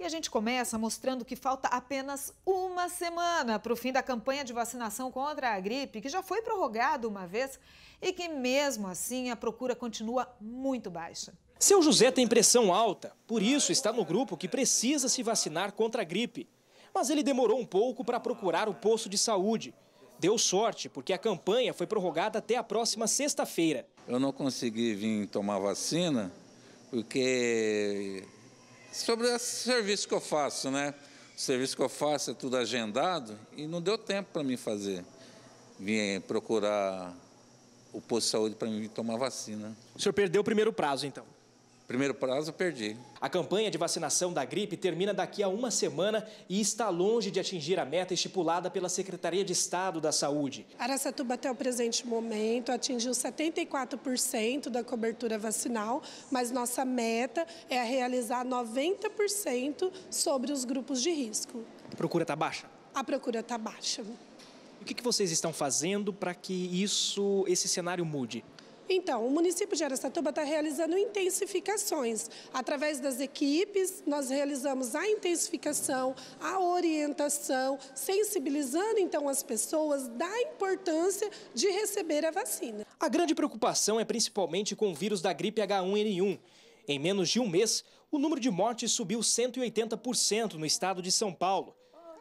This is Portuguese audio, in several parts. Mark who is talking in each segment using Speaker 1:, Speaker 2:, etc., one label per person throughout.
Speaker 1: E a gente começa mostrando que falta apenas uma semana para o fim da campanha de vacinação contra a gripe, que já foi prorrogada uma vez e que, mesmo assim, a procura continua muito baixa.
Speaker 2: Seu José tem pressão alta, por isso está no grupo que precisa se vacinar contra a gripe. Mas ele demorou um pouco para procurar o posto de saúde. Deu sorte, porque a campanha foi prorrogada até a próxima sexta-feira. Eu não consegui
Speaker 3: vir tomar vacina porque sobre o serviço que eu faço, né? O serviço que eu faço é tudo agendado e não deu tempo para mim
Speaker 2: fazer. Vim procurar o posto de saúde para mim tomar vacina. O senhor perdeu o primeiro prazo, então? Primeiro prazo, perdi. A campanha de vacinação da gripe termina daqui a uma semana e está longe de atingir a meta estipulada pela Secretaria de Estado da Saúde.
Speaker 3: Aracatuba, até o presente momento, atingiu 74% da cobertura vacinal, mas nossa meta é realizar 90% sobre os grupos de risco.
Speaker 2: A procura está baixa?
Speaker 3: A procura está baixa.
Speaker 2: O que, vocês estão fazendo para que isso, esse cenário mude?
Speaker 3: Então, o município de Aracatuba está realizando intensificações. Através das equipes, nós realizamos a intensificação, a orientação, sensibilizando então as pessoas da importância de receber a vacina.
Speaker 2: A grande preocupação é principalmente com o vírus da gripe H1N1. Em menos de um mês, o número de mortes subiu 180% no estado de São Paulo.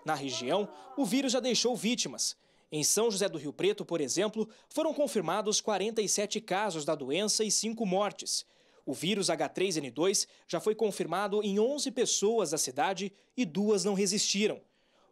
Speaker 2: Na região, o vírus já deixou vítimas. Em São José do Rio Preto, por exemplo, foram confirmados 47 casos da doença e 5 mortes. O vírus H3N2 já foi confirmado em 11 pessoas da cidade e duas não resistiram.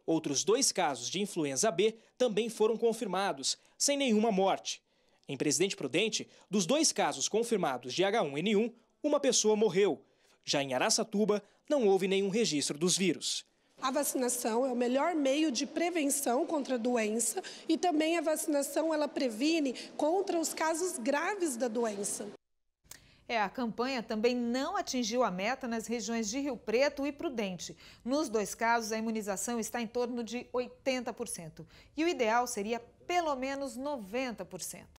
Speaker 2: Outros dois casos de influenza B também foram confirmados, sem nenhuma morte. Em Presidente Prudente, dos dois casos confirmados de H1N1, uma pessoa morreu. Já em Araçatuba, não houve nenhum registro dos vírus.
Speaker 3: A vacinação é o melhor meio de prevenção contra a doença e também a vacinação ela previne contra os casos graves da doença.
Speaker 1: É, a campanha também não atingiu a meta nas regiões de Rio Preto e Prudente. Nos dois casos, a imunização está em torno de 80%. E o ideal seria pelo menos 90%.